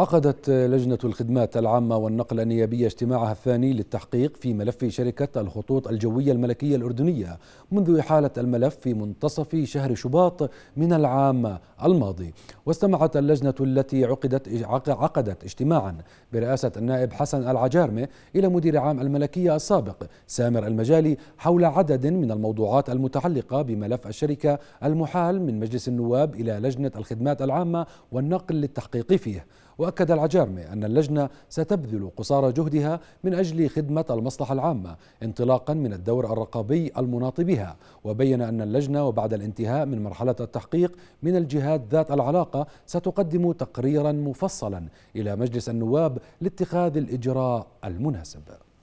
عقدت لجنة الخدمات العامة والنقل النيابية اجتماعها الثاني للتحقيق في ملف شركة الخطوط الجوية الملكية الأردنية منذ إحالة الملف في منتصف شهر شباط من العام الماضي واستمعت اللجنة التي عقدت عقدت اجتماعا برئاسة النائب حسن العجارمة إلى مدير عام الملكية السابق سامر المجالي حول عدد من الموضوعات المتعلقة بملف الشركة المحال من مجلس النواب إلى لجنة الخدمات العامة والنقل للتحقيق فيه وأكد العجارمي أن اللجنة ستبذل قصارى جهدها من أجل خدمة المصلحة العامة انطلاقا من الدور الرقابي المناط بها وبين أن اللجنة وبعد الانتهاء من مرحلة التحقيق من الجهات ذات العلاقة ستقدم تقريرا مفصلا إلى مجلس النواب لاتخاذ الإجراء المناسب